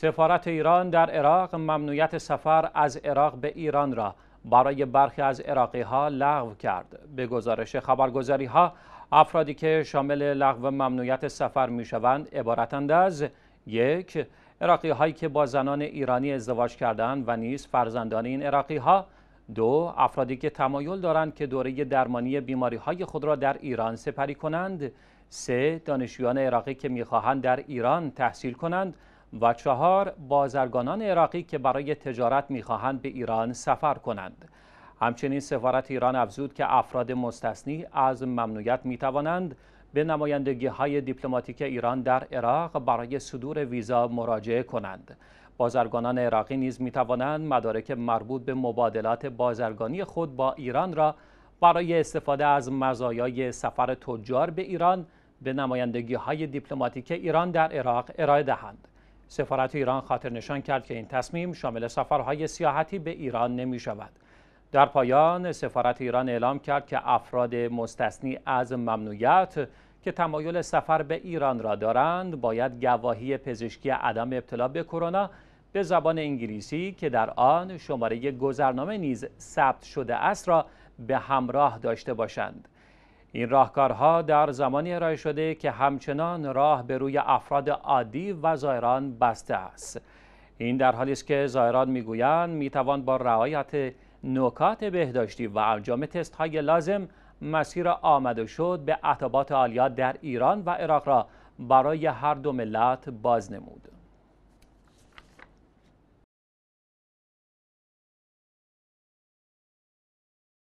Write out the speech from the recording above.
سفارت ایران در عراق ممنوعیت سفر از عراق به ایران را برای برخی از عراقی ها لغو کرد. به گزارش خبرگزاری ها افرادی که شامل لغو ممنوعیت سفر می شوند عبارتند از یک عراقی هایی که با زنان ایرانی ازدواج کردند و نیز فرزندان این عراقی ها دو افرادی که تمایل دارند که دوره درمانی بیماری های خود را در ایران سپری کنند سه دانشجویان عراقی که میخواهند در ایران تحصیل کنند و چهار بازرگانان عراقی که برای تجارت میخواهند به ایران سفر کنند. همچنین سفارت ایران افزود که افراد مستثنی از ممنوعیت میتوانند به نمایندگی های دیپلماتیک ایران در عراق برای صدور ویزا مراجعه کنند. بازرگانان عراقی نیز می توانند مدارک مربوط به مبادلات بازرگانی خود با ایران را برای استفاده از مزایای سفر تجار به ایران به نمایندگی های دیپلماتیک ایران در عراق ارائه دهند. سفارت ایران خاطر نشان کرد که این تصمیم شامل سفرهای سیاحتی به ایران نمی شود. در پایان سفارت ایران اعلام کرد که افراد مستثنی از ممنوعیت که تمایل سفر به ایران را دارند باید گواهی پزشکی عدم ابتلا به کرونا به زبان انگلیسی که در آن شماره گذرنامه نیز ثبت شده است را به همراه داشته باشند. این راهکارها در زمانی ارائه شده که همچنان راه به روی افراد عادی و زایران بسته است این در حالی است که زائران میگویند میتوان با رعایت نکات بهداشتی و انجام تست های لازم مسیر آمده شد به عطبات عالیات در ایران و عراق را برای هر دو ملت باز نمود